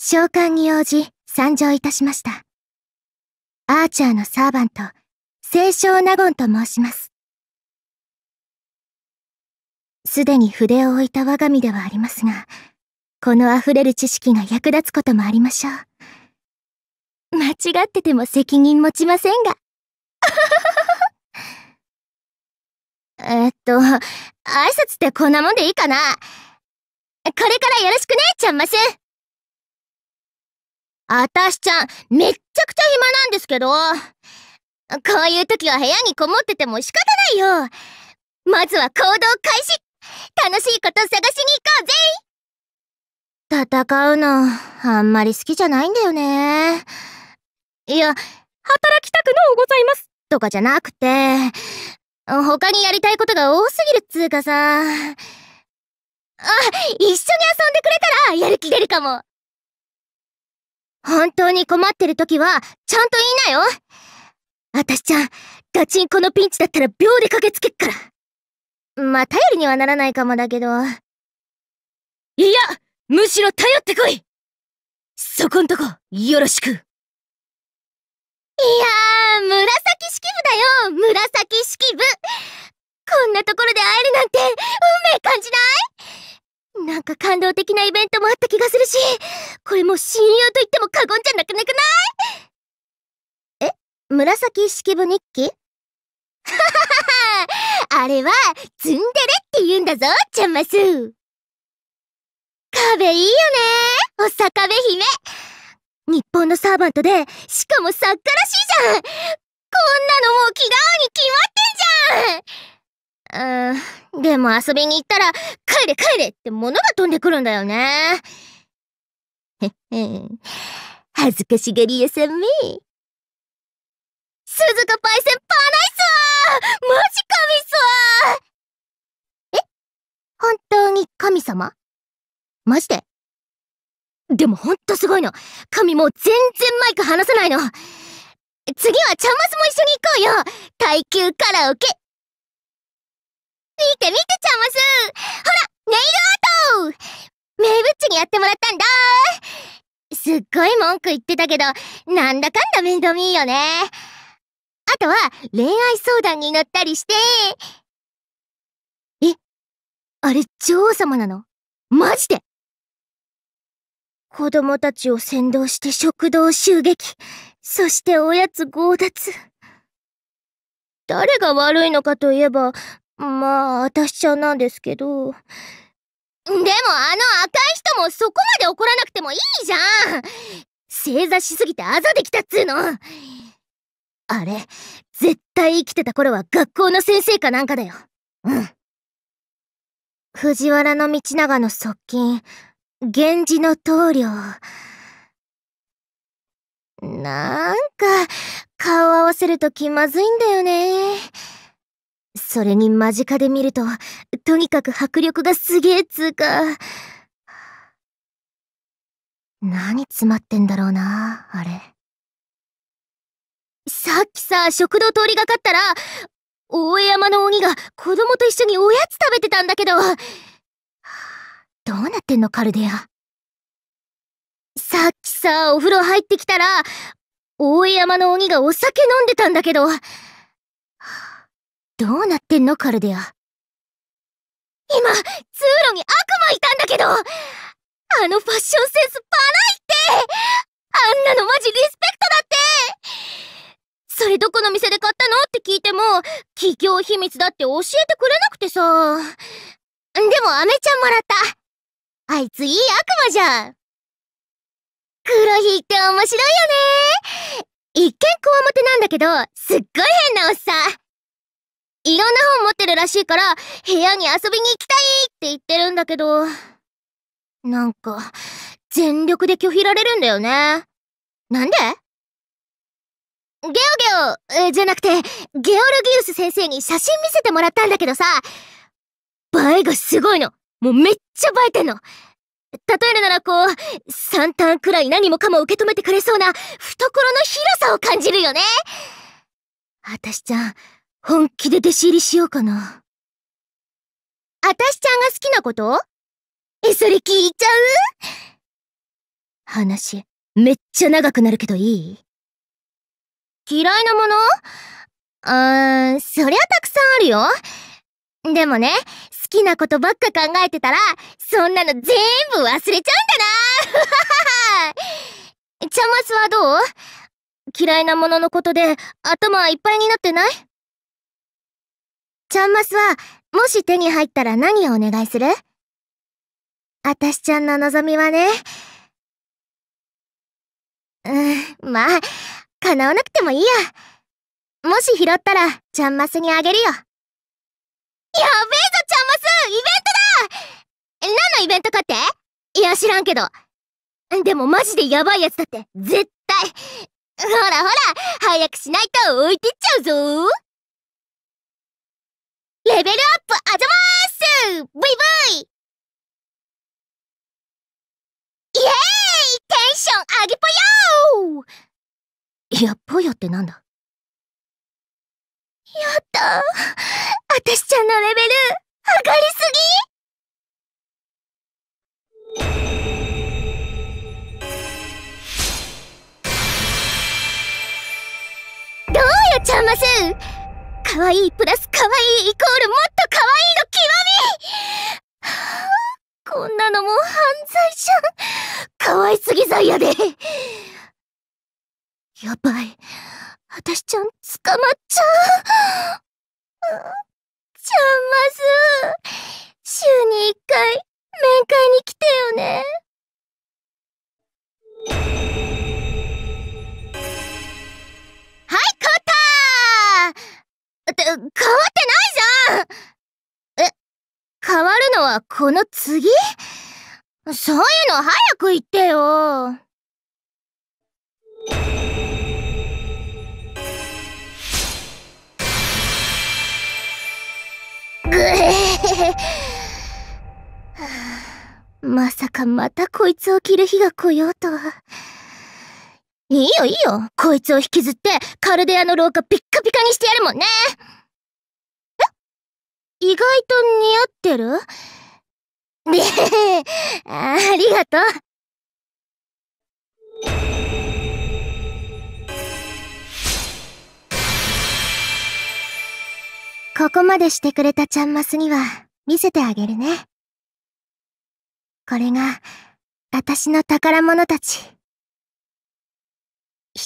召喚に応じ参上いたしました。アーチャーのサーバント、清少納言と申します。すでに筆を置いた我が身ではありますが、この溢れる知識が役立つこともありましょう。間違ってても責任持ちませんが。えっと、挨拶ってこんなもんでいいかなこれからよろしくね、ちゃんませあたしちゃん、めっちゃくちゃ暇なんですけど。こういう時は部屋にこもってても仕方ないよ。まずは行動開始楽しいこと探しに行こうぜ戦うの、あんまり好きじゃないんだよね。いや、働きたくのうございますとかじゃなくて、他にやりたいことが多すぎるっつうかさ。あ、一緒に遊んでくれたらやる気出るかも。本当に困ってる時は、ちゃんと言いなよあたしちゃん、ガチンコのピンチだったら秒で駆けつけっから。まあ、頼りにはならないかもだけど。いやむしろ頼ってこいそこんとこ、よろしく。いやー、紫式部だよ紫式部こんなところで会えるなんて、運命感じないなんか感動的なイベントもあった気がするし、これも親友と言っても過言じゃなくなくないえ紫式部日記 あれは、ツンデレって言うんだぞ、ちゃんます。壁いいよねおさかべ姫日本のサーバントで、しかも作家らしいじゃんこんなのもう気が合うに決まってんじゃんうん、でも遊びに行ったら、帰れ帰れって物が飛んでくるんだよね。へへ、恥ずかしがり屋さんめ。鈴鹿パイセンパーナイスわマジ神っすわえ本当に神様マジででもほんとすごいの。神もう全然マイク離さないの。次はちゃんますも一緒に行こうよ耐久カラオケ見て見てちゃいますほら、ネイルアート名物にやってもらったんだすっごい文句言ってたけど、なんだかんだ面倒見いいよね。あとは、恋愛相談に乗ったりして。え、あれ女王様なのマジで子供たちを先導して食堂襲撃。そしておやつ強奪。誰が悪いのかといえば、まあ、私ちゃんなんですけど。でもあの赤い人もそこまで怒らなくてもいいじゃん正座しすぎてあざできたっつうのあれ、絶対生きてた頃は学校の先生かなんかだよ。うん。藤原道長の側近、源氏の棟梁。なんか、顔合わせると気まずいんだよね。それに間近で見ると、とにかく迫力がすげえつうか。何詰まってんだろうな、あれ。さっきさ、食堂通りがかったら、大江山の鬼が子供と一緒におやつ食べてたんだけど、どうなってんのカルデア。さっきさ、お風呂入ってきたら、大江山の鬼がお酒飲んでたんだけど、どうなってんのカルデア今通路に悪魔いたんだけどあのファッションセンスバラいってあんなのマジリスペクトだってそれどこの店で買ったのって聞いても企業秘密だって教えてくれなくてさでもアメちゃんもらったあいついい悪魔じゃん黒ひって面白いよね一見こわもてなんだけどすっごい変なおっさんいろんな本持ってるらしいから、部屋に遊びに行きたいって言ってるんだけど、なんか、全力で拒否られるんだよね。なんでゲオゲオ、えじゃなくて、ゲオルギウス先生に写真見せてもらったんだけどさ、映えがすごいの。もうめっちゃ映えてんの。例えるならこう、3ターンくらい何もかも受け止めてくれそうな懐の広さを感じるよね。あたしちゃん、本気で弟子入りしようかな。あたしちゃんが好きなことえ、それ聞いちゃう話、めっちゃ長くなるけどいい嫌いなものうーん、そりゃたくさんあるよ。でもね、好きなことばっか考えてたら、そんなの全部忘れちゃうんだなち ャマスはどう嫌いなもののことで頭いっぱいになってないちゃんますは、もし手に入ったら何をお願いするあたしちゃんの望みはね。うん、まあ、叶わなくてもいいや。もし拾ったら、ちゃんますにあげるよ。やべえぞ、ちゃんますイベントだ何のイベントかっていや、知らんけど。でもマジでヤバいやつだって、絶対。ほらほら、早くしないと置いてっちゃうぞレベルアップあざますブイブイイエーイテンション上げぽよいや、ぽよってなんだやったーしちゃんのレベル上がりすぎどうよちゃんます可愛いプラス可愛いイコールもっと可愛いの極みこんなのもう犯罪じゃん。可愛すぎ罪やで。やばい。あたしちゃん捕まっちゃう。ちゃんまず。週に一回、面会に来てよね。はい、交代って変わってないじゃんえ、変わるのはこの次そういうの早く言ってよ。ぐえー、まさかまたこいつを着る日が来ようとは。いいよいいよ。こいつを引きずって、カルデアの廊下ピッカピカにしてやるもんね。え意外と似合ってるねえ、ありがとう。ここまでしてくれたちゃんますには見せてあげるね。これが、私の宝物たち。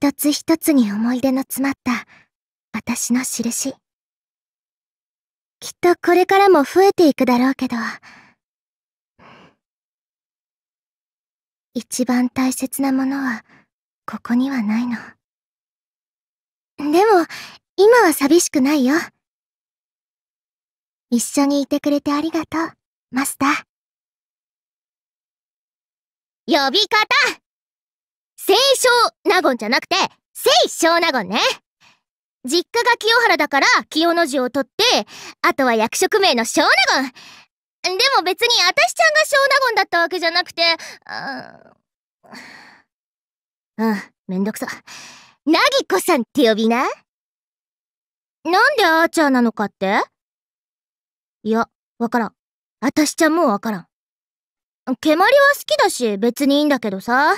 一つ一つに思い出の詰まった私の印。きっとこれからも増えていくだろうけど、一番大切なものはここにはないの。でも、今は寂しくないよ。一緒にいてくれてありがとう、マスター。呼び方清少納言じゃなくて、清少納言ね。実家が清原だから清の字を取って、あとは役職名の小納言。でも別にあたしちゃんが小納言だったわけじゃなくて、うん、めんどくさ。なぎこさんって呼びな。なんであーちゃんなのかっていや、わからん。あたしちゃんもわからん。蹴鞠は好きだし別にいいんだけどさ。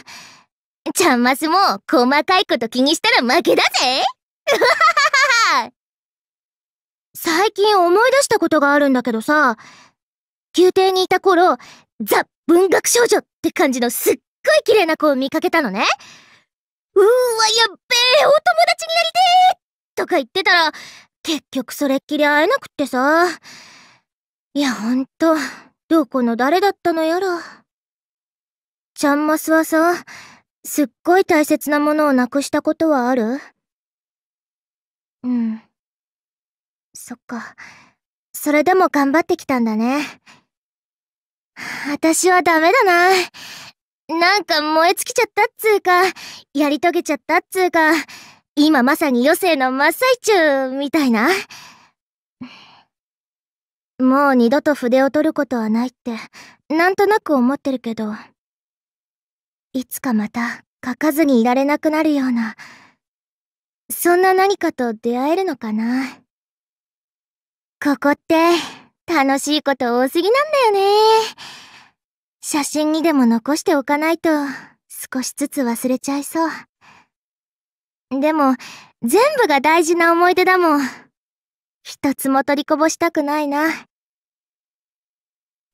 ちゃんますも細かいこと気にしたら負けだぜ 最近思い出したことがあるんだけどさ、宮廷にいた頃、ザ・文学少女って感じのすっごい綺麗な子を見かけたのね。うーわ、やっべえ、お友達になりてえとか言ってたら、結局それっきり会えなくってさ。いや、ほんと、どこの誰だったのやら。ちゃんますはさ、すっごい大切なものをなくしたことはあるうん。そっか。それでも頑張ってきたんだね。私はダメだな。なんか燃え尽きちゃったっつうか、やり遂げちゃったっつうか、今まさに余生の真っ最中、みたいな。もう二度と筆を取ることはないって、なんとなく思ってるけど。いつかまた書かずにいられなくなるような、そんな何かと出会えるのかな。ここって楽しいこと多すぎなんだよね。写真にでも残しておかないと少しずつ忘れちゃいそう。でも全部が大事な思い出だもん。一つも取りこぼしたくないな。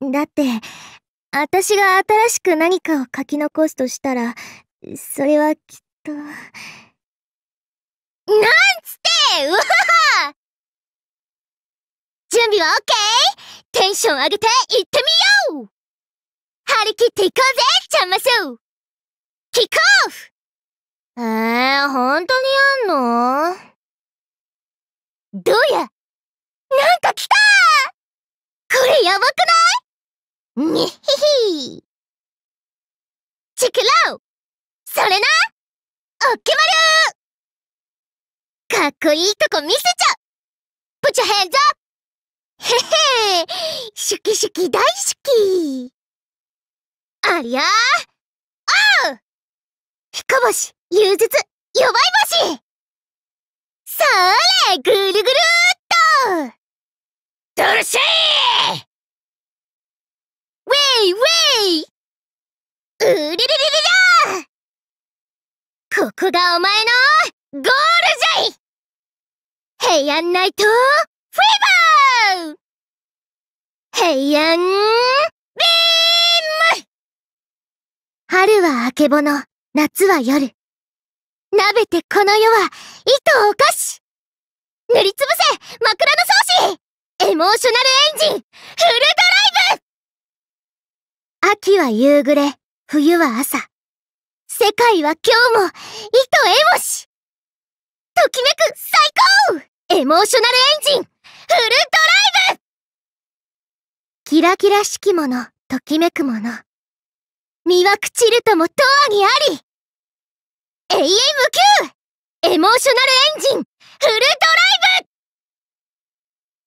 だって、私が新しく何かを書き残すとしたら、それはきっと。なんつってうわ準備は OK? テンション上げて行ってみよう張り切っていこうぜ、ちゃんまうキックオフえー、本当にやんのどうやなんか来たこれやばくないにっひひーチクロそれなおっけまりゅーかっこいいとこ見せちゃうプチヘンズへっへーシュキシュキ大好きありゃーおうひこぼし、ゆうずばいぼしそーれ、ぐるぐるーっとドルシーうりりりりゃここがお前のゴールじゃい平安ナイトフィーバー平安ビーム春はあけぼの、夏は夜。なべてこの世は糸おかし塗りつぶせ枕草子エモーショナルエンジンフルドライブ秋は夕暮れ冬は朝。世界は今日も、糸エモしときめく最高エモーショナルエンジンフルドライブキラキラしきもの、ときめくもの。身は朽ちるとも永遠にあり永遠無休エモーショナルエンジンフル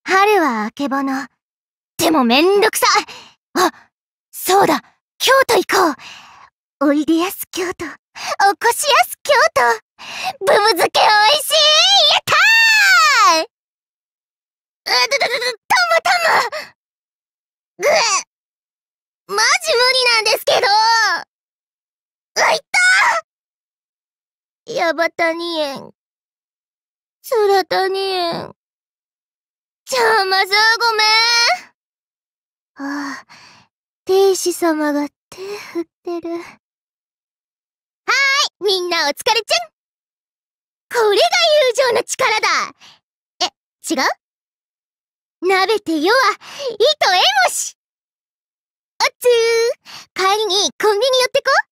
ドライブ春はあけぼの。でもめんどくさあ、そうだ京都行こうおいでやす京都おこしやす京都ブブ漬けおいしいやったーうどどどどたまたまぐっマジ無理なんですけどあいったーヤバタニエンツラタニエンじゃまずごめんああ天使様が手振ってる。はーいみんなお疲れちゃんこれが友情の力だえ、違う鍋てよは、糸えもしおっつー帰りにコンビニ寄ってこ